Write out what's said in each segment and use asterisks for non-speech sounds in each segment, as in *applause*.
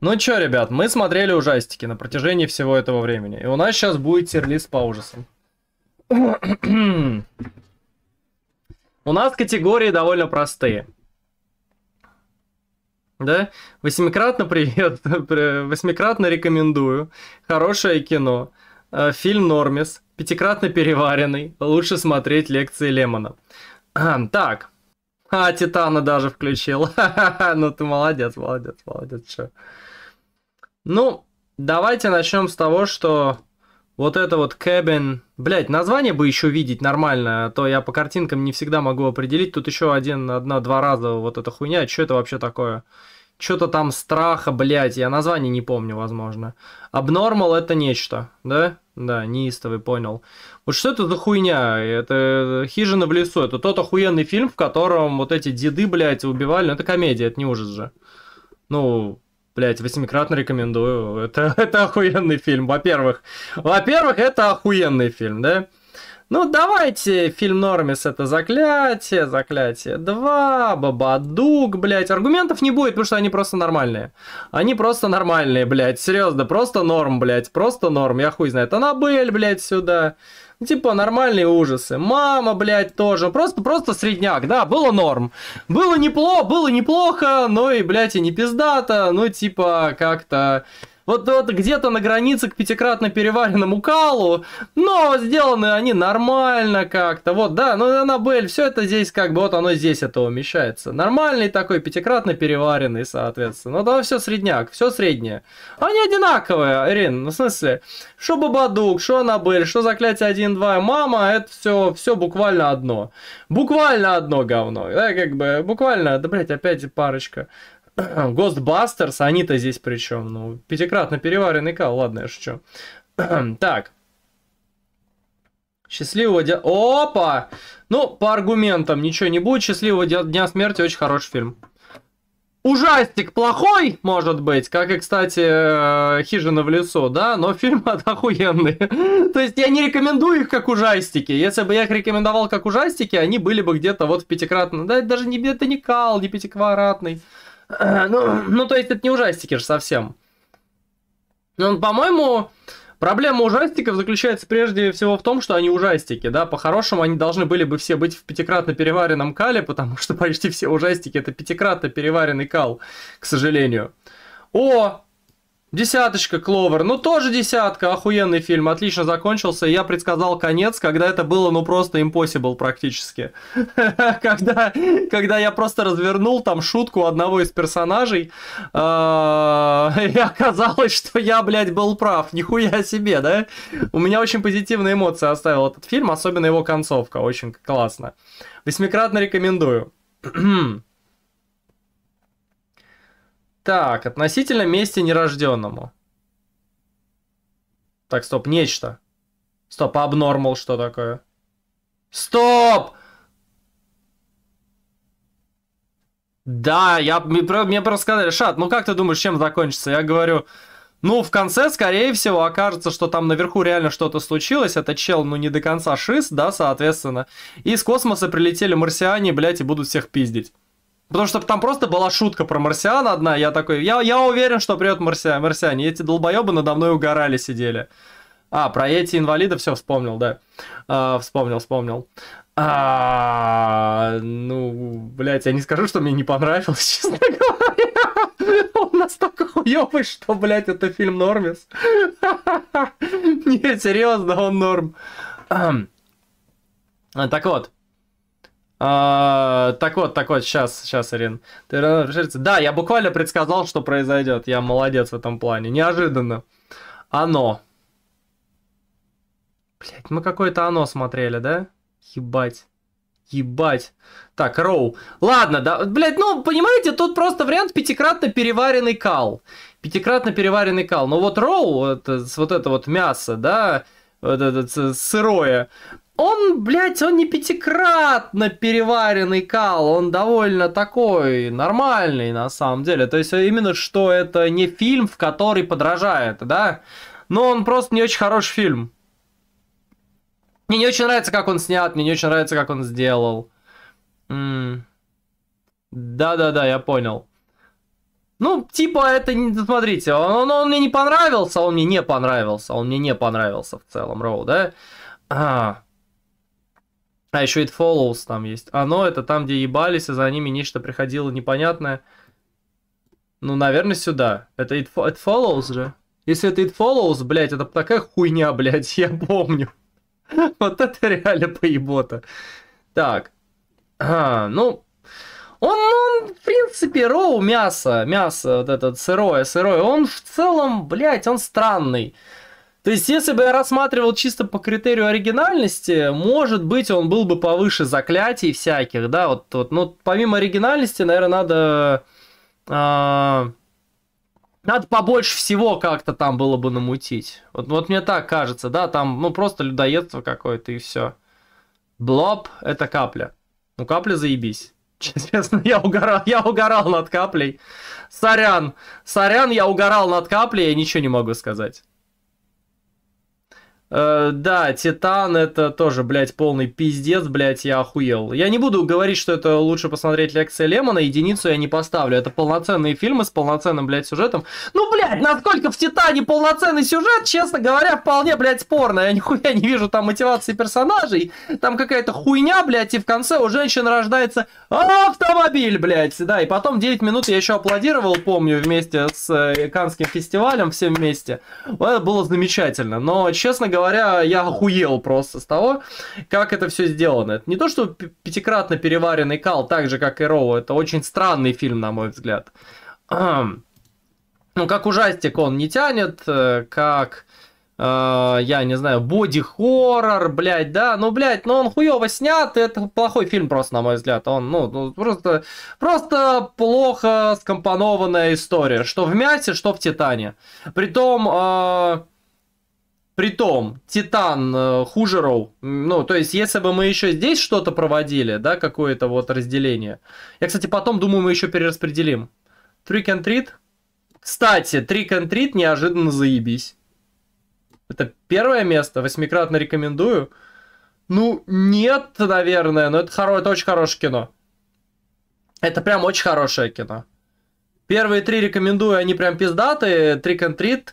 Ну чё, ребят, мы смотрели ужастики на протяжении всего этого времени. И у нас сейчас будет терлист по ужасам. *clears throat* у нас категории довольно простые. Да? Восьмикратно привет, *laughs* восьмикратно рекомендую. Хорошее кино. Э, фильм Нормис. Пятикратно переваренный. Лучше смотреть лекции Лемона. Хм, так. А, Титана даже включил. *laughs* ну ты молодец, молодец, молодец. Чё? Ну, давайте начнем с того, что вот это вот Cabin... Блять, название бы еще видеть нормально, а то я по картинкам не всегда могу определить. Тут еще один, одна, два раза вот эта хуйня. А что это вообще такое? Что-то там страха, блять, я название не помню, возможно. Обнормал это нечто, да? Да, неистовый, понял. Вот что это за хуйня? Это «Хижина в лесу». Это тот охуенный фильм, в котором вот эти деды, блядь, убивали. Ну, это комедия, это не ужас же. Ну, Блять, восьмикратно рекомендую. Это, *laughs* это охуенный фильм, во-первых. Во-первых, это охуенный фильм, да? Ну, давайте, фильм Нормис это «Заклятие», «Заклятие 2», «Бабадук», блять, Аргументов не будет, потому что они просто нормальные. Они просто нормальные, блять, серьезно, просто норм, блять, просто норм, я хуй знает. Аннабель, блять, сюда. Ну, типа нормальные ужасы. Мама, блядь, тоже. Просто, просто средняк, да, было норм. Было неплохо, было неплохо, но и, блядь, и не пиздато, ну типа как-то... Вот, вот где-то на границе к пятикратно переваренному калу, но сделаны они нормально как-то. Вот, да, ну Аннабель, все это здесь как бы, вот оно здесь это умещается. Нормальный такой, пятикратно переваренный, соответственно. Ну да, все средняк, все среднее. Они одинаковые, Ирин, ну в смысле, что Бабадук, что Аннабель, что Заклятие 1-2, мама, это все, все буквально одно. Буквально одно говно, да, как бы, буквально, да, блядь, опять парочка. Гостбастерс, *clears throat* они-то здесь причем, ну, пятикратно переваренный кал, ладно, я шучу. *clears throat* так. Счастливого дня... Опа! Ну, по аргументам ничего не будет. Счастливого дня смерти очень хороший фильм. Ужастик плохой, может быть, как и, кстати, э, «Хижина в лесу», да, но фильм *laughs* охуенный. То есть я не рекомендую их как ужастики. Если бы я их рекомендовал как ужастики, они были бы где-то вот в пятикратном... Да, даже не, это не кал, не пятиквадратный. Э, ну, ну, то есть это не ужастики же совсем. Ну, по-моему, проблема ужастиков заключается прежде всего в том, что они ужастики, да, по-хорошему они должны были бы все быть в пятикратно переваренном кале, потому что *laughs* почти все ужастики это пятикратно переваренный кал, к сожалению. О, Десяточка, Кловер. Ну, тоже десятка. Охуенный фильм. Отлично закончился. Я предсказал конец, когда это было, ну, просто impossible практически. *laughs* когда, когда я просто развернул там шутку одного из персонажей, а, и оказалось, что я, блядь, был прав. Нихуя себе, да? У меня очень позитивные эмоции оставил этот фильм, особенно его концовка. Очень классно. Восьмикратно рекомендую. *clears throat* Так, относительно месте нерожденному. Так, стоп, нечто. Стоп, а абнормал что такое? Стоп! Да, я, мне, мне просто сказали, Шат, ну как ты думаешь, чем закончится? Я говорю, ну, в конце, скорее всего, окажется, что там наверху реально что-то случилось. Это чел, ну, не до конца шиз, да, соответственно. И с космоса прилетели марсиане, блядь, и будут всех пиздить. Потому что там просто была шутка про марсиана одна, я такой, я, я уверен, что придет марсиан, марсиане, эти долбоебы надо мной угорали, сидели. А, про эти инвалиды все вспомнил, да. А, вспомнил, вспомнил. А, ну, блядь, я не скажу, что мне не понравилось, *laughs* честно говоря. Он настолько хуёвый, что, блядь, это фильм нормис. *laughs* Не, серьезно, он норм. Так вот, а, так вот, так вот, сейчас, сейчас, Ирин. Да, я буквально предсказал, что произойдет. Я молодец в этом плане. Неожиданно. Оно. Блять, мы какое-то оно смотрели, да? Ебать. Ебать. Так, Роу. Ладно, да, Блять, ну, понимаете, тут просто вариант пятикратно переваренный кал. Пятикратно переваренный кал. Но вот Роу, это, вот это вот мясо, да, вот это сырое. Он, блядь, он не пятикратно переваренный кал, он довольно такой нормальный на самом деле. То есть э, именно что это не фильм, в который подражает, да? Но он просто не очень хороший фильм. Мне не очень нравится, как он снят, мне не очень нравится, как он сделал. Да-да-да, я понял. Ну, типа, это не... Ну, смотрите, он, он, он мне не понравился, он мне не понравился, он мне не понравился в целом, Роу, да? А, а еще It Follows там есть. Оно это там, где ебались, и за ними нечто приходило непонятное. Ну, наверное, сюда. Это It, It Follows же. Если это It Follows, блядь, это такая хуйня, блядь, *laughs* я помню. вот это реально поебота. Так. А, ну, он, ну, он, в принципе, роу мясо, мясо вот это сырое, сырое. Он в целом, блядь, он странный. То есть, если бы я рассматривал чисто по критерию оригинальности, может быть, он был бы повыше заклятий всяких, да, вот, вот ну, помимо оригинальности, наверное, надо... Э, надо побольше всего как-то там было бы намутить. Вот, вот мне так кажется, да, там, ну, просто людоедство какое-то и все. Блоб — это капля. Ну, капля заебись. *laughs* Честно, я угорал, я угорал над каплей. Сорян, сорян, я угорал над каплей, я ничего не могу сказать. Э, да, Титан это тоже, блядь, полный пиздец, блядь, я охуел. Я не буду говорить, что это лучше посмотреть лекция Лемона, единицу я не поставлю. Это полноценные фильмы с полноценным, блядь, сюжетом. Ну, блядь, насколько в Титане полноценный сюжет, честно говоря, вполне, блядь, спорно. Я нихуя не вижу там мотивации персонажей. Там какая-то хуйня, блядь, и в конце у женщины рождается автомобиль, блядь. Да, и потом 9 минут я еще аплодировал, помню, вместе с э, Канским фестивалем, все вместе. Это было замечательно. Но, честно говоря, говоря, я охуел просто с того, как это все сделано. Это не то, что пятикратно переваренный кал, так же, как и Роу, это очень странный фильм, на мой взгляд. Ну, как ужастик он не тянет, э, как... Uh, я не знаю, боди-хоррор, блядь, да, ну, блядь, ну, он хуёво снят, это плохой фильм просто, на мой взгляд, он, ну, ну просто, просто плохо скомпонованная история, что в «Мясе», что в «Титане», притом, э, Притом, Титан э, Хужеров, ну, то есть, если бы мы еще здесь что-то проводили, да, какое-то вот разделение. Я, кстати, потом, думаю, мы еще перераспределим. Trick and Treat. Кстати, Trick and Treat неожиданно заебись. Это первое место, восьмикратно рекомендую. Ну, нет, наверное, но это, хоро... это очень хорошее кино. Это прям очень хорошее кино. Первые три рекомендую, они прям пиздатые. Trick and Treat...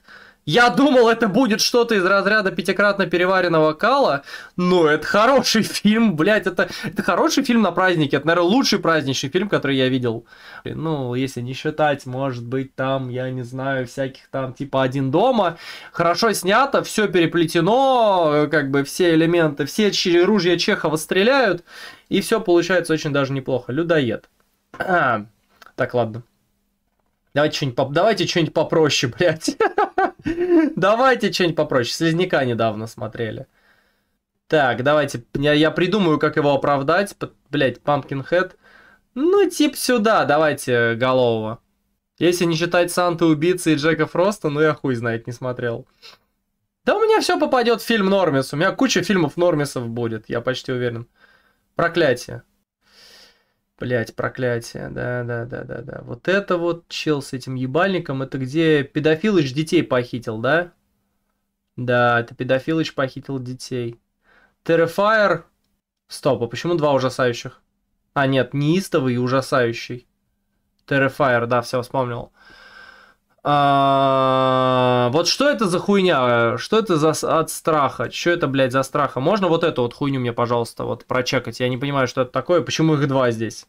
Я думал, это будет что-то из разряда пятикратно переваренного кала, но это хороший фильм, блядь, это, это хороший фильм на празднике, это, наверное, лучший праздничный фильм, который я видел. Ну, если не считать, может быть, там, я не знаю, всяких там, типа, один дома, хорошо снято, все переплетено, как бы все элементы, все ружья Чехова стреляют, и все получается очень даже неплохо. Людоед. А, так, ладно. Давайте что-нибудь, давайте что-нибудь попроще, *laughs* блядь. Давайте что-нибудь попроще. Слизняка недавно смотрели. Так, давайте. Я, я придумаю, как его оправдать. Блять, Pumpkinhead. Ну, тип сюда, давайте, голового. Если не считать Санты убийцы и Джека Фроста, ну я хуй знает, не смотрел. Да у меня все попадет в фильм Нормис. У меня куча фильмов Нормисов будет, я почти уверен. Проклятие. Блять, проклятие, да-да-да-да-да. Вот это вот чел с этим ебальником, это где педофилыч детей похитил, да? Да, это педофилыч похитил детей. Terrifier. Стоп, а почему два ужасающих? А, нет, неистовый и ужасающий. Terrifier, да, все вспомнил. А, вот что это за хуйня? Что это за от страха? Что это, блядь, за страха? Можно вот эту вот хуйню мне, пожалуйста, вот прочекать? Я не понимаю, что это такое. Почему их два здесь?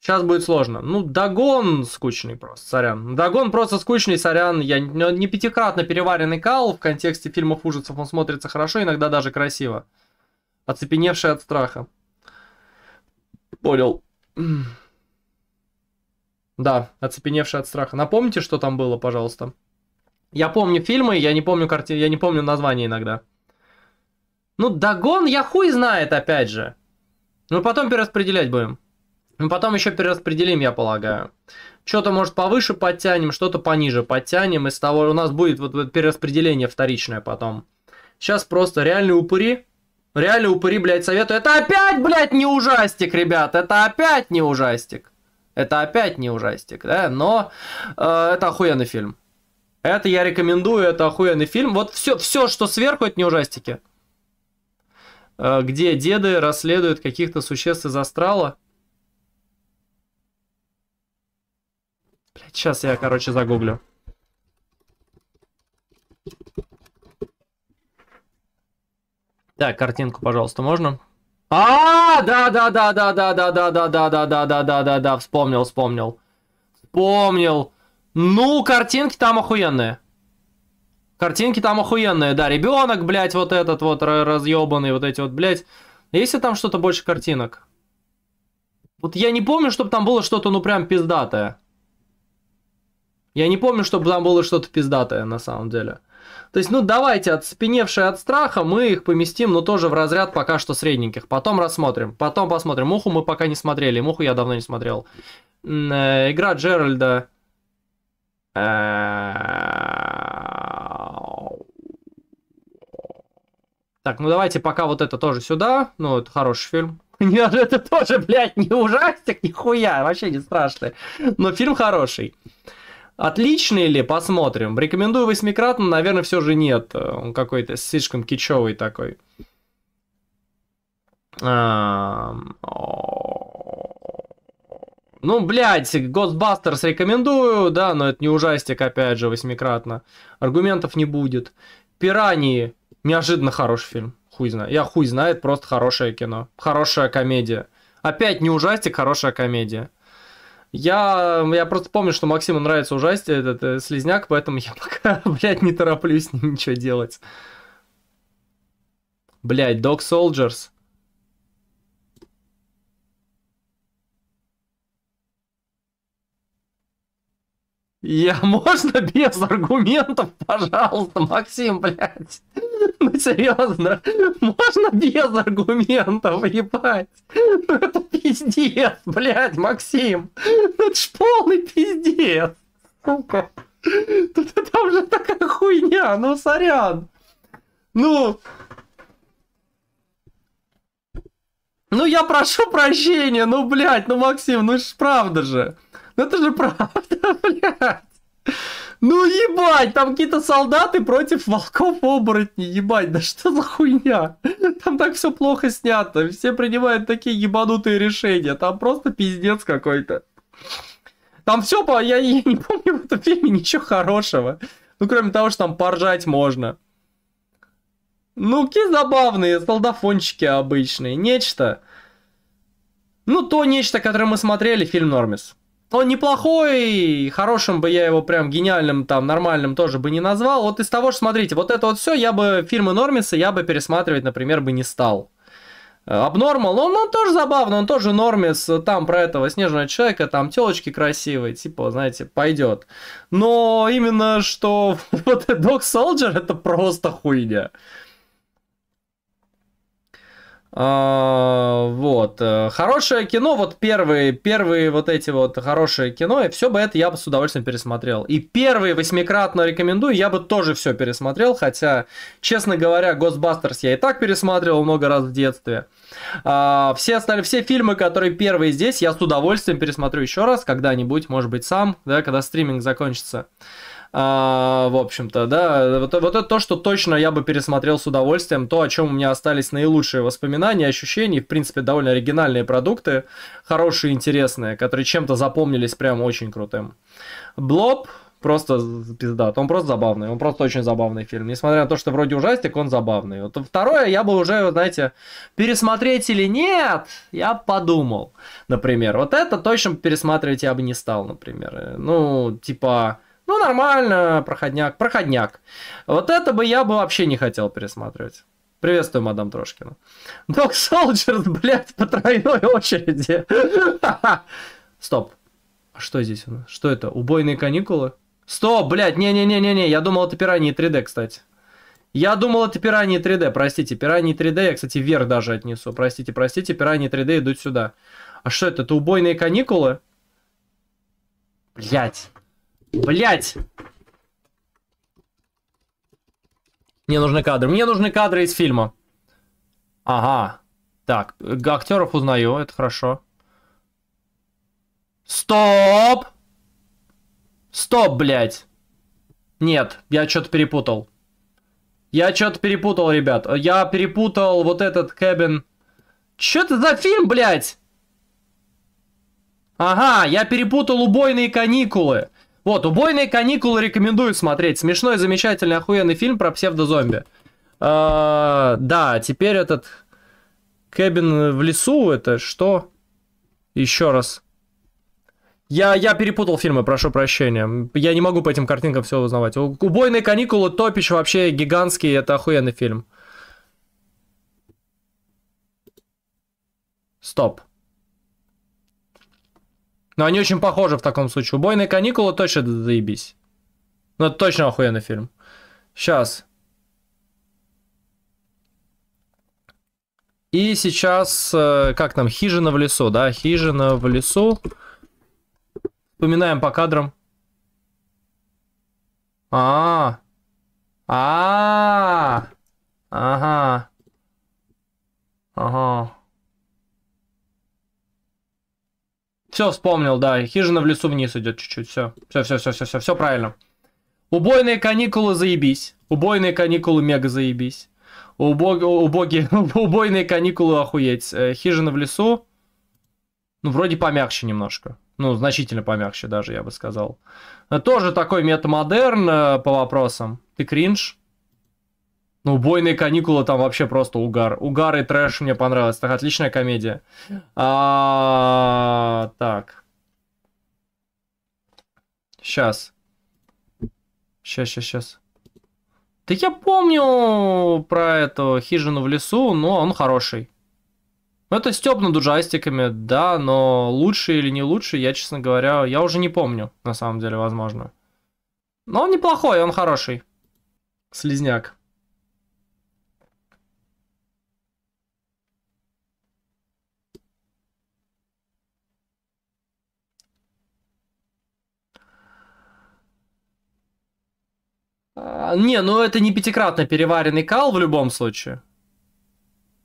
Сейчас будет сложно. Ну, догон скучный просто, сорян. Догон просто скучный, сорян. Я не пятикратно переваренный кал. В контексте фильмов ужасов он смотрится хорошо, иногда даже красиво. Оцепеневший от страха. Понял. *clears throat* Да, оцепеневший от страха. Напомните, что там было, пожалуйста. Я помню фильмы, я не помню карти... я не помню названия иногда. Ну, догон я хуй знает, опять же. Мы ну, потом перераспределять будем. мы ну, потом еще перераспределим, я полагаю. Что-то, может, повыше подтянем, что-то пониже подтянем. Из того у нас будет вот, вот перераспределение вторичное потом. Сейчас просто реальные упыри. Реально упыри, блядь, советую. Это опять, блядь, не ужастик, ребят. Это опять не ужастик. Это опять не ужастик, да, но э, это охуенный фильм. Это я рекомендую, это охуенный фильм. Вот все, все, что сверху, это не ужастики. Э, где деды расследуют каких-то существ из астрала. Блять, сейчас я, короче, загуглю. Так, картинку, пожалуйста, можно? А, да, да, да, да, да, да, да, да, да, да, да, да, да, да, да, вспомнил, вспомнил. Вспомнил. Ну, картинки там охуенные. Картинки там охуенные, да. Ребенок, блядь, вот этот вот разъебанный, вот эти вот, блядь. Есть ли там что-то больше картинок? Вот я не помню, чтобы там было что-то, ну, прям пиздатое. Я не помню, чтобы там было что-то пиздатое, на самом деле. То есть, ну, давайте, отспеневшие от страха, мы их поместим, но ну, тоже в разряд пока что средненьких. Потом рассмотрим, потом посмотрим. Муху мы пока не смотрели, Муху я давно не смотрел. Э, игра Джеральда. Так, ну давайте пока вот это тоже сюда. Ну, это хороший фильм. *laughs* Нет, это тоже, блядь, не ужастик, нихуя, вообще не страшный. Но фильм хороший. Отличный ли? Посмотрим. Рекомендую восьмикратно, наверное, все же нет. Он какой-то слишком кичевый такой. Ну, блядь, Ghostbusters рекомендую, да, но это не ужастик, опять же, восьмикратно. Аргументов не будет. Пирании. Неожиданно хороший фильм. Хуй знает. Я хуй знает, просто хорошее кино. Хорошая комедия. Опять не ужастик, хорошая комедия. Я, я просто помню, что Максиму нравится ужасть этот э, слизняк, поэтому я *laughs* пока, блядь, не тороплюсь ничего делать. Блядь, Dog Soldiers. Я можно без аргументов, пожалуйста, Максим, блядь. Ну серьезно, можно без аргументов, ебать. Ну это пиздец, блядь, Максим. Ну, это ж полный пиздец. Сука. Тут там же такая хуйня, ну сорян. Ну, ну я прошу прощения, ну блядь, ну Максим, ну ж правда же. Ну, это же правда, *laughs* блядь. Ну ебать, там какие-то солдаты против волков оборотней, ебать, да что за хуйня? Там так все плохо снято, все принимают такие ебанутые решения, там просто пиздец какой-то. Там все, по... я, я не помню в этом фильме ничего хорошего. Ну, кроме того, что там поржать можно. Ну, какие забавные солдафончики обычные, нечто. Ну, то нечто, которое мы смотрели, фильм Нормис он неплохой, хорошим бы я его прям гениальным, там, нормальным тоже бы не назвал. Вот из того, что, смотрите, вот это вот все, я бы фильмы Нормиса, я бы пересматривать, например, бы не стал. Обнормал, э, он, он тоже забавный, он тоже нормис, там про этого снежного человека, там телочки красивые, типа, знаете, пойдет. Но именно что *laughs* вот Dog Soldier это просто хуйня. А, вот. Э, хорошее кино, вот первые, первые вот эти вот хорошие кино, и все бы это я бы с удовольствием пересмотрел. И первые восьмикратно рекомендую, я бы тоже все пересмотрел, хотя, честно говоря, Госбастерс я и так пересматривал много раз в детстве. А, все остальные, все фильмы, которые первые здесь, я с удовольствием пересмотрю еще раз, когда-нибудь, может быть, сам, да, когда стриминг закончится а, в общем-то, да, вот, вот это то, что точно я бы пересмотрел с удовольствием, то, о чем у меня остались наилучшие воспоминания, ощущения, в принципе, довольно оригинальные продукты, хорошие, интересные, которые чем-то запомнились прям очень крутым. Блоб, просто пизда, Он просто забавный. Он просто очень забавный фильм. Несмотря на то, что вроде ужастик, он забавный. Вот второе, я бы уже, знаете, пересмотреть или нет, я подумал, например. Вот это точно пересматривать я бы не стал, например. Ну, типа, ну, нормально, проходняк, проходняк. Вот это бы я бы вообще не хотел пересматривать. Приветствую, мадам Трошкина. Док Солджерс, блядь, по тройной очереди. *laughs* Стоп. А что здесь у нас? Что это? Убойные каникулы? Стоп, блядь, не-не-не-не-не, я думал, это пираньи 3D, кстати. Я думал, это пираньи 3D, простите, пираньи 3D, я, кстати, вверх даже отнесу, простите, простите, пираньи 3D идут сюда. А что это, это убойные каникулы? Блядь. Блять! Мне нужны кадры. Мне нужны кадры из фильма. Ага. Так, актеров узнаю, это хорошо. Стоп! Стоп, блядь! Нет, я что-то перепутал. Я что-то перепутал, ребят. Я перепутал вот этот Кэбин. Что это за фильм, блядь? Ага, я перепутал убойные каникулы. Вот, «Убойные каникулы» рекомендую смотреть. Смешной, замечательный, охуенный фильм про псевдозомби. А, да, теперь этот Кэбин в лесу, это что? Еще раз. Я, я перепутал фильмы, прошу прощения. Я не могу по этим картинкам все узнавать. «Убойные каникулы» топич вообще гигантский, это охуенный фильм. Стоп. Но они очень похожи в таком случае. Убойные каникулы точно заебись. Ну, это точно охуенный фильм. Сейчас. И сейчас, э, как там, хижина в лесу, да? Хижина в лесу. Вспоминаем по кадрам. А, а, -а, -а. ага, ага. Все, вспомнил, да. Хижина в лесу вниз идет чуть-чуть. Все. Все, все, все, все, все, все правильно. Убойные каникулы заебись. Убойные каникулы мега заебись. Убог... Убоги... *laughs* Убойные каникулы охуеть. Э, хижина в лесу. Ну, вроде помягче немножко. Ну, значительно помягче даже, я бы сказал. Э, тоже такой метамодерн э, по вопросам. Ты кринж. Ну, «Убойные каникулы» там вообще просто угар. Угар и трэш мне понравилось. Так, отличная комедия. А, так. Сейчас. Сейчас, сейчас, сейчас. Да я помню про эту хижину в лесу, но он хороший. Ну, это стёпнуто джастиками, да, но лучше или не лучше, я, честно говоря, я уже не помню, на самом деле, возможно. Но он неплохой, он хороший. Слизняк. Не, ну это не пятикратно переваренный кал в любом случае.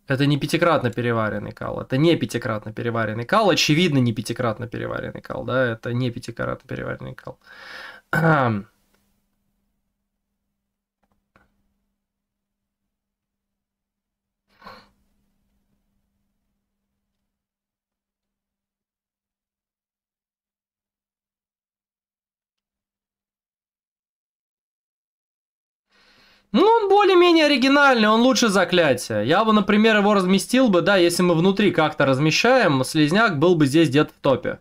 Это не пятикратно переваренный кал, это не пятикратно переваренный кал, очевидно не пятикратно переваренный кал, да, это не пятикратно переваренный кал. Ну, он более-менее оригинальный, он лучше заклятия. Я бы, например, его разместил бы, да, если мы внутри как-то размещаем, слезняк был бы здесь где-то в топе.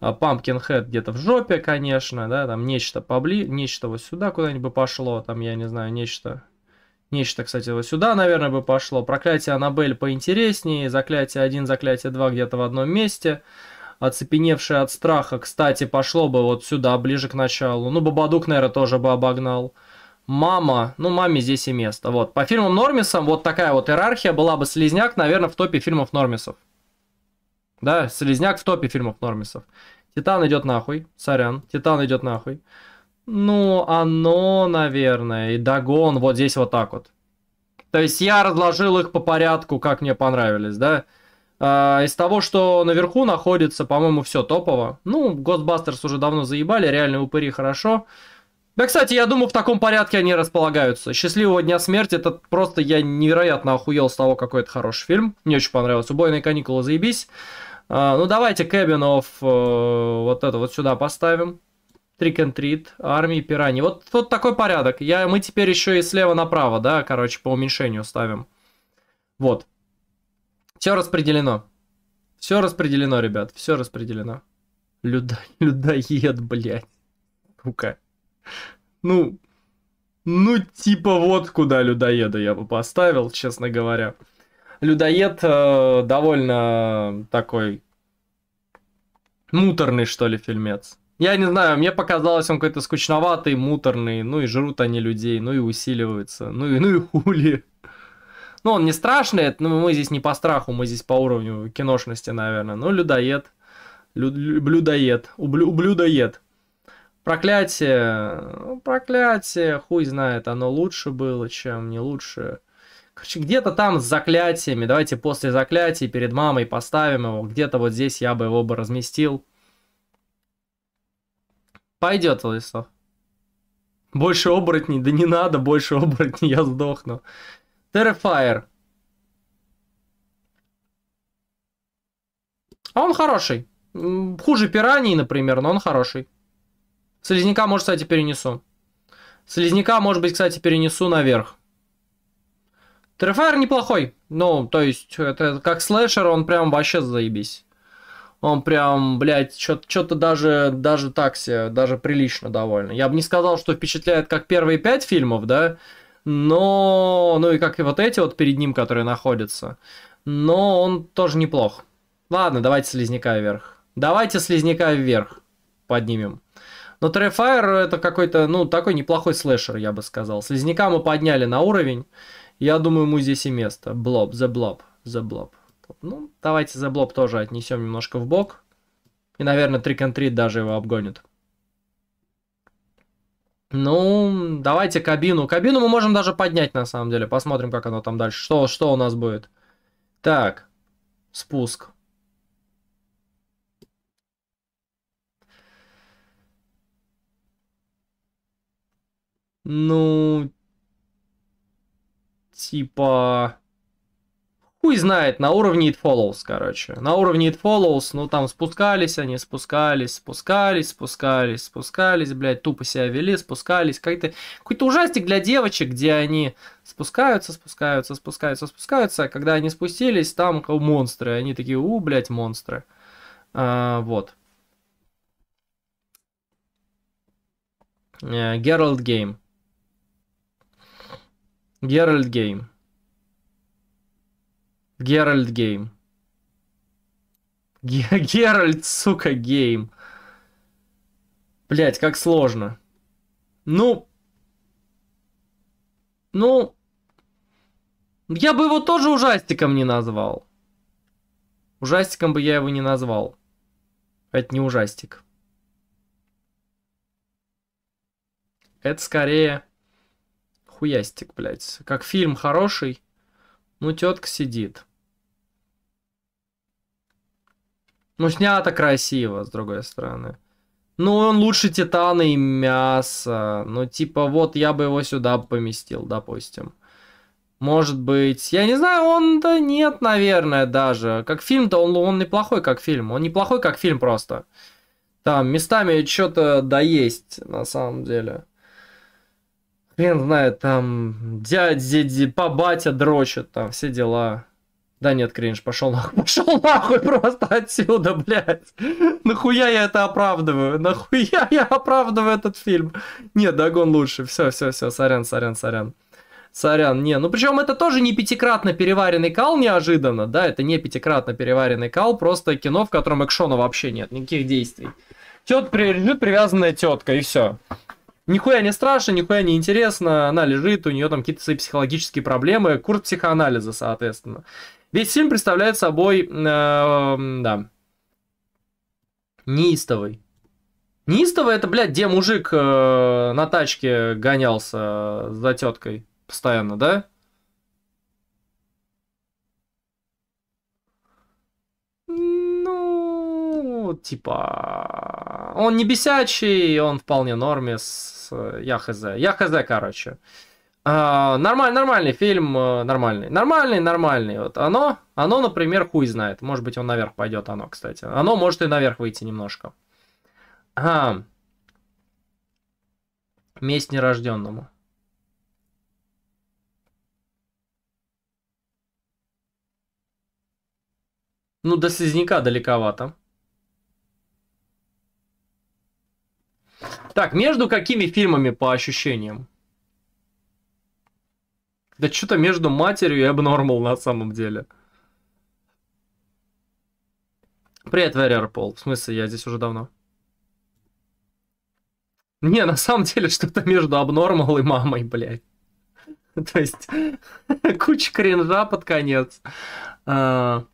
А, Пампкинхед где-то в жопе, конечно, да, там нечто побли, нечто вот сюда куда-нибудь бы пошло, там, я не знаю, нечто... Нечто, кстати, вот сюда, наверное, бы пошло. Проклятие Аннабель поинтереснее, заклятие 1, заклятие 2 где-то в одном месте оцепеневшее от страха, кстати, пошло бы вот сюда, ближе к началу. Ну, Бабадук, наверное, тоже бы обогнал мама, ну маме здесь и место. Вот. По фильмам Нормисам вот такая вот иерархия была бы Слизняк, наверное, в топе фильмов Нормисов. Да, Слизняк в топе фильмов Нормисов. Титан идет нахуй, сорян, Титан идет нахуй. Ну, оно, наверное, и Дагон вот здесь вот так вот. То есть я разложил их по порядку, как мне понравились, да? А, из того, что наверху находится, по-моему, все топово. Ну, Госбастерс уже давно заебали, реально упыри хорошо. Да, кстати, я думаю, в таком порядке они располагаются. «Счастливого дня смерти» — это просто я невероятно охуел с того, какой это хороший фильм. Мне очень понравилось. «Убойные каникулы», заебись. А, ну, давайте Cabin of э, вот это вот сюда поставим. Trick and Treat, Армии Пираний. Вот, вот такой порядок. Я, мы теперь еще и слева направо, да, короче, по уменьшению ставим. Вот. Все распределено. Все распределено, ребят, все распределено. Люда... Людоед, блядь. Сука. Ну, ну, типа вот куда людоеда я бы поставил, честно говоря. Людоед э, довольно такой муторный, что ли, фильмец. Я не знаю, мне показалось, он какой-то скучноватый, муторный, ну и жрут они людей, ну и усиливаются, ну и, ну и хули. Ну, он не страшный, это, ну, мы здесь не по страху, мы здесь по уровню киношности, наверное. Ну, людоед. Лю, лю, блюдоед. Ублю, ублюдоед. Проклятие, ну, проклятие, хуй знает, оно лучше было, чем не лучше. Короче, где-то там с заклятиями, давайте после заклятий перед мамой поставим его, где-то вот здесь я бы его бы разместил. Пойдет, лысо. Больше оборотней, да не надо, больше оборотней, я сдохну. Terrifier. А он хороший. Хуже пираний, например, но он хороший. Слизняка, может, кстати, перенесу. Слизняка, может быть, кстати, перенесу наверх. Terrifier неплохой. Ну, то есть, это как слэшер, он прям вообще заебись. Он прям, блядь, что-то даже, даже так себе, даже прилично довольно. Я бы не сказал, что впечатляет как первые пять фильмов, да, но, ну и как и вот эти вот перед ним, которые находятся. Но он тоже неплох. Ладно, давайте слизняка вверх. Давайте слизняка вверх поднимем. Но Трефайр это какой-то, ну, такой неплохой слэшер, я бы сказал. Слизняка мы подняли на уровень. Я думаю, ему здесь и место. Блоб, за блоб, за блоб. Ну, давайте за блоб тоже отнесем немножко в бок. И, наверное, трик and Treat даже его обгонит. Ну, давайте кабину. Кабину мы можем даже поднять, на самом деле. Посмотрим, как оно там дальше. Что, что у нас будет. Так, спуск. Ну... Типа... Хуй знает, на уровне It Follows, короче. На уровне It Follows, ну там спускались они, спускались, спускались, спускались, спускались, блядь, тупо себя вели, спускались. Какой-то какой ужастик для девочек, где они спускаются, спускаются, спускаются, спускаются, а когда они спустились, там монстры. Они такие, у, блядь, монстры. А, вот. Геральт э, Гейм. Геральт Гейм. Геральт Гейм. *laughs* Геральт, сука, Гейм. Блять, как сложно. Ну... Ну... Я бы его тоже ужастиком не назвал. Ужастиком бы я его не назвал. Это не ужастик. Это скорее хуястик, блядь. Как фильм хороший, ну тетка сидит. Ну, снято красиво, с другой стороны. Ну, он лучше Титана и мяса. Ну, типа, вот я бы его сюда поместил, допустим. Может быть, я не знаю, он да нет, наверное, даже. Как фильм-то он, он неплохой, как фильм. Он неплохой, как фильм просто. Там местами что-то да есть на самом деле хрен знает, там дяди-дяди по батя дрочат, там все дела. Да нет, кринж, пошел нахуй, *laughs* пошел нахуй просто отсюда, блядь. Нахуя я это оправдываю? Нахуя *laughs* я оправдываю этот фильм? Нет, догон лучше. Все, все, все, сорян, сорян, сорян. Сорян, не. Ну, причем это тоже не пятикратно переваренный кал неожиданно, да, это не пятикратно переваренный кал, просто кино, в котором экшона вообще нет, никаких действий. Тет прилежит привязанная тетка, и все. Нихуя не страшно, нихуя не интересно, она лежит, у нее там какие-то свои психологические проблемы, курс психоанализа, соответственно. Весь фильм представляет собой, э, да, неистовый. Неистовый это, блядь, где мужик э, на тачке гонялся за теткой постоянно, да? типа, он не бесячий, он вполне норме с Яхз. Яхз, короче. А, нормальный, нормальный фильм, э, нормальный. Нормальный, нормальный. Вот оно, оно, например, хуй знает. Может быть, он наверх пойдет, оно, кстати. Оно может и наверх выйти немножко. А. Месть нерожденному. Ну, до слизняка далековато. Так, между какими фильмами по ощущениям? Да что-то между матерью и Abnormal на самом деле. Привет, Warrior Пол. В смысле, я здесь уже давно. Не, на самом деле, что-то между Abnormal и мамой, блядь. *laughs* То есть, *laughs* куча кринжа под конец. А,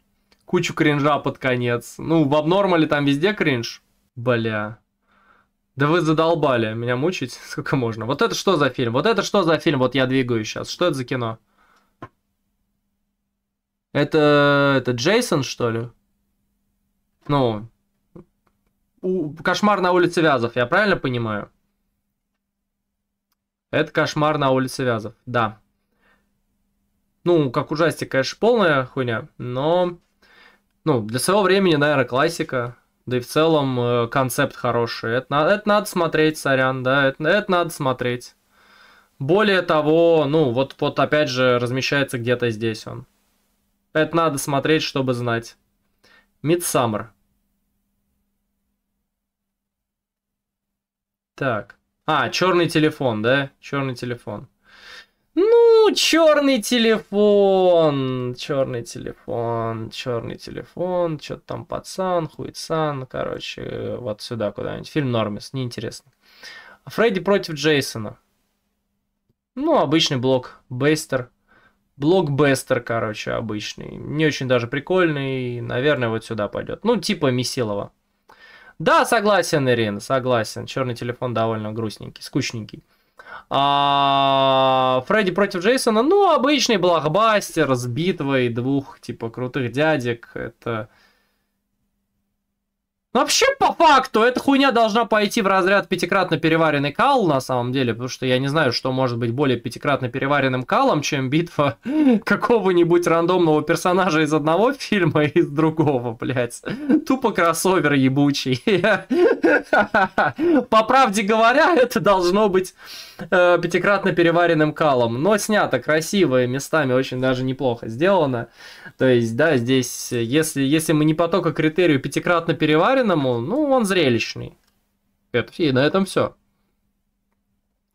кучу кринжа под конец. Ну, в Abnormal там везде кринж. Бля. Да вы задолбали меня мучить, *laughs* сколько можно. Вот это что за фильм? Вот это что за фильм? Вот я двигаю сейчас. Что это за кино? Это, это Джейсон, что ли? Ну, у, кошмар на улице Вязов, я правильно понимаю? Это кошмар на улице Вязов, да. Ну, как ужастик, конечно, полная хуйня, но... Ну, для своего времени, наверное, классика. Да и в целом э, концепт хороший. Это, это надо смотреть, сорян, да, это, это надо смотреть. Более того, ну, вот, вот опять же размещается где-то здесь он. Это надо смотреть, чтобы знать. Midsummer. Так. А, черный телефон, да? Черный телефон. Ну, черный телефон, черный телефон, черный телефон, что-то там пацан, хуйцан, короче, вот сюда куда-нибудь. Фильм Нормис, неинтересно. Фредди против Джейсона. Ну, обычный блок, бейстер, блокбестер, короче, обычный. Не очень даже прикольный, наверное, вот сюда пойдет. Ну, типа Месилова. Да, согласен, Ирина, согласен. Черный телефон довольно грустненький, скучненький. А, Фредди против Джейсона, ну, обычный блокбастер с битвой двух, типа, крутых дядек. Это... Вообще, по факту, эта хуйня должна пойти в разряд пятикратно переваренный кал, на самом деле, потому что я не знаю, что может быть более пятикратно переваренным калом, чем битва *laughs* какого-нибудь рандомного персонажа из одного фильма и из другого, блядь. Тупо кроссовер ебучий. *laughs* По правде говоря, это должно быть Э, пятикратно переваренным калом. Но снято красиво и местами очень даже неплохо сделано. То есть, да, здесь, если, если мы не по только критерию пятикратно переваренному, ну, он зрелищный. Это, и на этом все.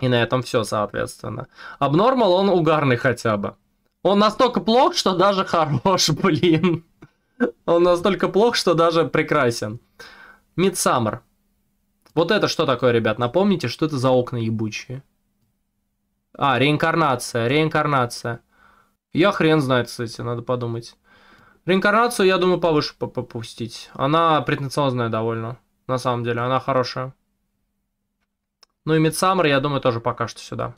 И на этом все, соответственно. Обнормал он угарный хотя бы. Он настолько плох, что даже хорош, *laughs* блин. Он настолько плох, что даже прекрасен. Мидсаммер. Вот это что такое, ребят? Напомните, что это за окна ебучие. А, реинкарнация, реинкарнация. Я хрен знает, кстати, надо подумать. Реинкарнацию, я думаю, повыше попустить. Она претенциозная довольно, на самом деле, она хорошая. Ну и Мидсаммер, я думаю, тоже пока что сюда.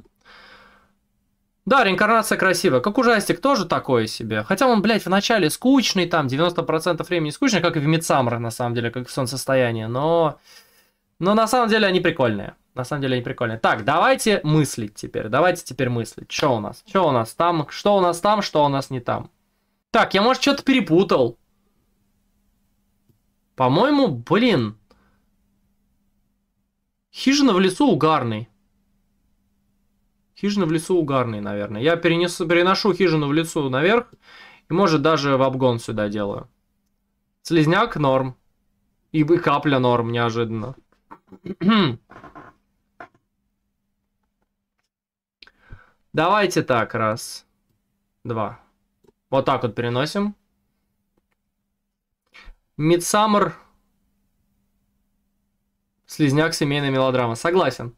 Да, реинкарнация красивая. Как ужастик тоже такое себе. Хотя он, блядь, вначале скучный, там 90% времени скучный, как и в Мидсаммер, на самом деле, как в солнцестоянии. Но... Но на самом деле они прикольные. На самом деле они прикольные. Так, давайте мыслить теперь. Давайте теперь мыслить. Что у нас? Что у нас там? Что у нас там? Что у нас не там? Так, я, может, что-то перепутал. По-моему, блин. Хижина в лесу угарный. Хижина в лесу угарный, наверное. Я перенесу, переношу хижину в лесу наверх. И, может, даже в обгон сюда делаю. Слизняк норм. И капля норм, неожиданно. *clears throat* Давайте так, раз, два. Вот так вот переносим. Midsummer. Слизняк семейная мелодрама. Согласен.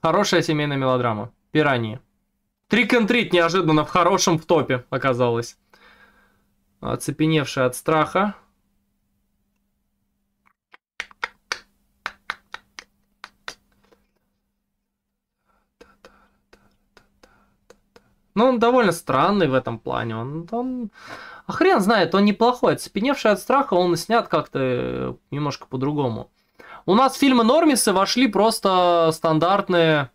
Хорошая семейная мелодрама. Пираньи. Трик and treat неожиданно в хорошем в топе оказалось. Оцепеневшая от страха. Но ну, он довольно странный в этом плане. Он, он а хрен знает, он неплохой. Отспеневший от страха, он снят как-то э, немножко по-другому. У нас фильмы Нормисы вошли просто стандартные.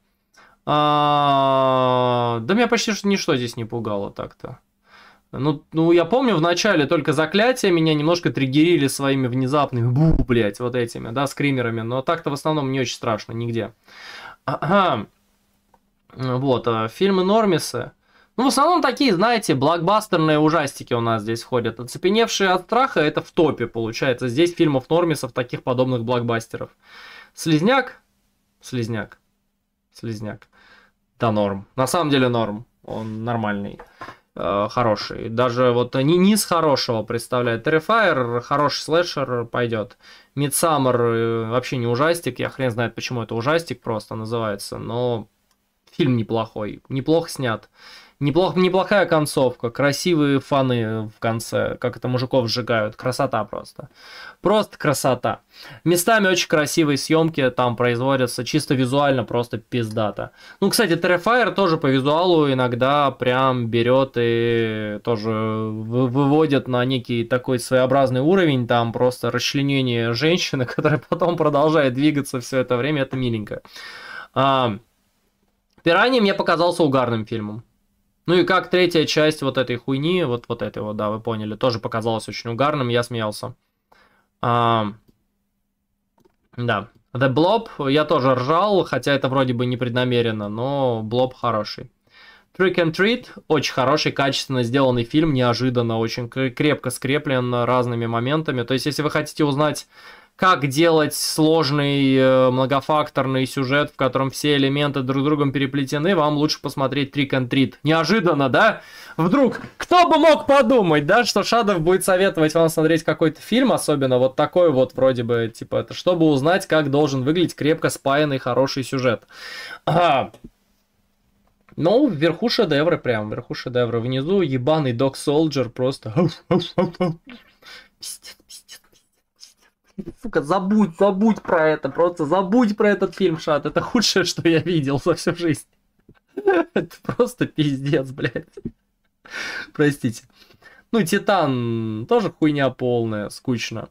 А... Да меня почти ничто здесь не пугало так-то. Ну, ну, я помню, в начале только заклятия меня немножко триггерили своими внезапными бу, блять, вот этими, да, скримерами. Но так-то в основном не очень страшно нигде. Ага. Вот, а, фильмы Нормисы. Ну, в основном такие, знаете, блокбастерные ужастики у нас здесь ходят. «Оцепеневшие от страха» — это в топе, получается. Здесь фильмов Нормисов, таких подобных блокбастеров. «Слизняк»? «Слизняк». «Слизняк». Да, норм. На самом деле норм. Он нормальный э, хороший. Даже вот не низ хорошего представляет. Terrifier, хороший слэшер, пойдет. Midsummer э, вообще не ужастик. Я хрен знает, почему это ужастик просто называется. Но фильм неплохой. Неплохо снят. Неплох, неплохая концовка, красивые фаны в конце, как это мужиков сжигают. Красота просто. Просто красота. Местами очень красивые съемки там производятся, чисто визуально просто пиздато. Ну, кстати, Terrifier тоже по визуалу иногда прям берет и тоже выводит на некий такой своеобразный уровень, там просто расчленение женщины, *laughs* которая потом продолжает двигаться все это время, это миленько. А, Пираньи мне показался угарным фильмом. Ну и как третья часть вот этой хуйни, вот, вот этой вот, да, вы поняли, тоже показалась очень угарным, я смеялся. А, да. The Blob я тоже ржал, хотя это вроде бы не преднамеренно, но Blob хороший. Trick and Treat очень хороший, качественно сделанный фильм, неожиданно, очень крепко скреплен разными моментами. То есть, если вы хотите узнать как делать сложный э, многофакторный сюжет, в котором все элементы друг с другом переплетены, вам лучше посмотреть Trick and Treat. Неожиданно, да? Вдруг, кто бы мог подумать, да, что Шадов будет советовать вам смотреть какой-то фильм, особенно вот такой вот вроде бы, типа, это чтобы узнать, как должен выглядеть крепко спаянный хороший сюжет. Ага. *clears throat* Ну, вверху шедевры прям, вверху шедевры. Внизу ебаный Док Солджер просто... *clears throat* Пиздец. Сука, забудь, забудь про это, просто забудь про этот фильм, Шат. Это худшее, что я видел за всю жизнь. *laughs* Это просто пиздец, блядь. Простите. Ну, Титан тоже хуйня полная, скучно.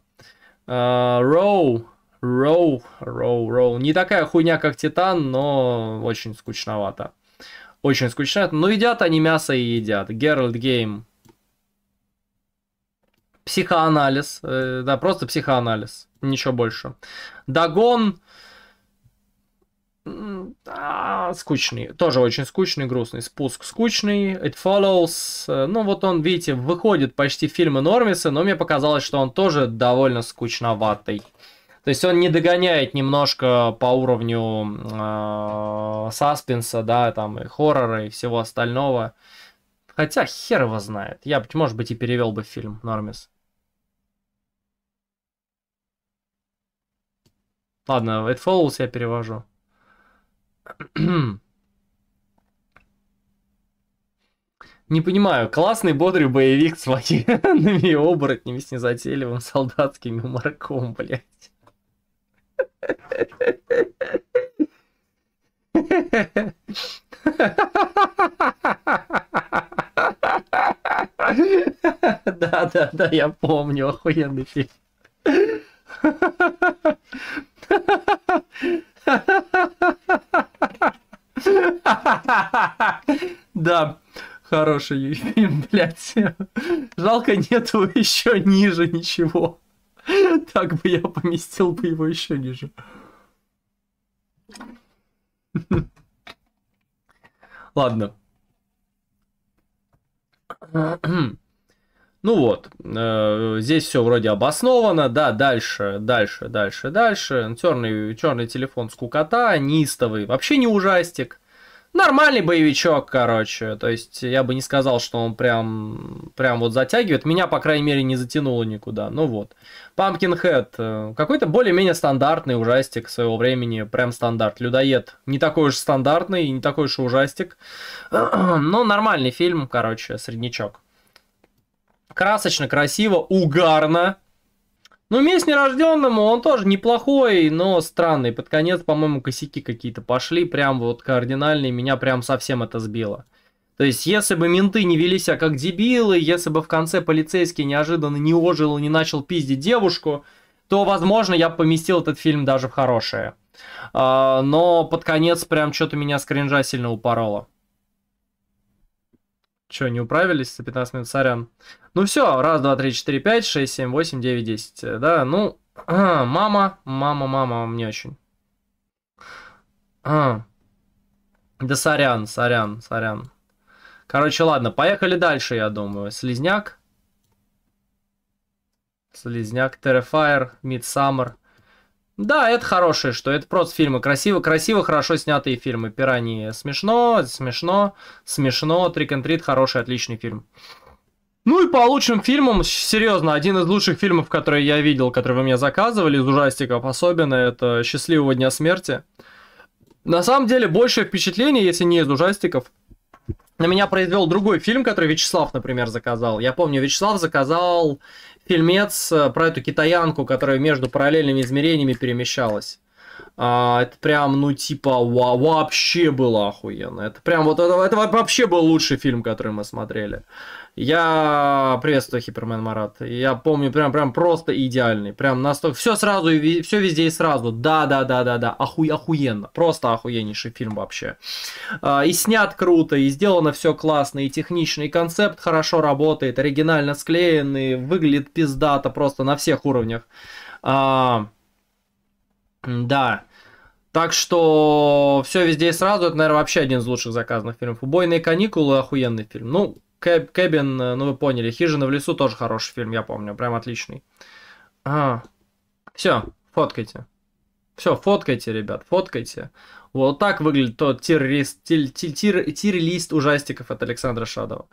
А, Роу, Роу, Роу, Роу. Не такая хуйня, как Титан, но очень скучновато. Очень скучновато. Но ну, едят они мясо и едят. Геральт Гейм психоанализ, э, да, просто психоанализ, ничего больше. Дагон а, скучный, тоже очень скучный, грустный. Спуск скучный, It Follows, э, ну вот он, видите, выходит почти в фильмы Нормиса, но мне показалось, что он тоже довольно скучноватый. То есть он не догоняет немножко по уровню э, саспенса, да, там и хоррора и всего остального. Хотя хер его знает. Я, может быть, и перевел бы фильм Нормис. Ладно, it follows я перевожу. Не понимаю, классный бодрый боевик с военными оборотнями с незатейливым солдатским морком, блядь. Да, да, да, я помню, охуенный фильм. Да, хороший фильм, *laughs* блядь. Жалко, нету еще ниже ничего. Так бы я поместил бы его еще ниже. Ладно. Ну вот, э, здесь все вроде обосновано, да, дальше, дальше, дальше, дальше. Черный, черный телефон скукота, неистовый, вообще не ужастик нормальный боевичок, короче. То есть я бы не сказал, что он прям, прям вот затягивает. Меня, по крайней мере, не затянуло никуда. Ну вот. Pumpkinhead. Э, какой-то более-менее стандартный ужастик своего времени. Прям стандарт. Людоед. Не такой уж стандартный, не такой уж ужастик. *clears throat* Но нормальный фильм, короче, среднячок. Красочно, красиво, угарно. Ну, месть нерожденному, он тоже неплохой, но странный. Под конец, по-моему, косяки какие-то пошли, прям вот кардинальные, меня прям совсем это сбило. То есть, если бы менты не вели себя а как дебилы, если бы в конце полицейский неожиданно не ожил и не начал пиздить девушку, то, возможно, я бы поместил этот фильм даже в хорошее. А, но под конец прям что-то меня с кринжа сильно упороло. Че, не управились за 15 минут, сорян. Ну все, раз, два, три, четыре, пять, шесть, семь, восемь, девять, десять. Э, да, ну, а, мама, мама, мама, мне очень. А, да сорян, сорян, сорян. Короче, ладно, поехали дальше, я думаю. Слизняк. Слизняк, Terrifier, Midsummer. Да, это хорошее, что это просто фильмы красиво, красиво, хорошо снятые фильмы. Пираньи смешно, смешно, смешно. Трик and Treat хороший, отличный фильм. Ну и по лучшим фильмам, серьезно, один из лучших фильмов, которые я видел, которые вы мне заказывали из ужастиков, особенно это «Счастливого дня смерти». На самом деле, большее впечатление, если не из ужастиков, на меня произвел другой фильм, который Вячеслав, например, заказал. Я помню, Вячеслав заказал фильмец э, про эту китаянку, которая между параллельными измерениями перемещалась. А, это прям, ну, типа, во вообще было охуенно. Это прям вот это, это вообще был лучший фильм, который мы смотрели. Я приветствую Хипермен Марат. Я помню, прям, прям просто идеальный. Прям настолько. Все сразу и все везде и сразу. Да, да, да, да, да. Оху... Охуенно. Просто охуеннейший фильм вообще. А, и снят круто, и сделано все классно, и техничный концепт хорошо работает, оригинально склеенный, и выглядит пиздато просто на всех уровнях. А... Да. Так что все везде и сразу, это, наверное, вообще один из лучших заказанных фильмов. Убойные каникулы охуенный фильм. Ну, Кэб, Кэбин, э, ну вы поняли, Хижина в лесу тоже хороший фильм, я помню, прям отличный. А, все, фоткайте. Все, фоткайте, ребят, фоткайте. Вот так выглядит тот тир-лист тир, тир, тир ужастиков от Александра Шадова.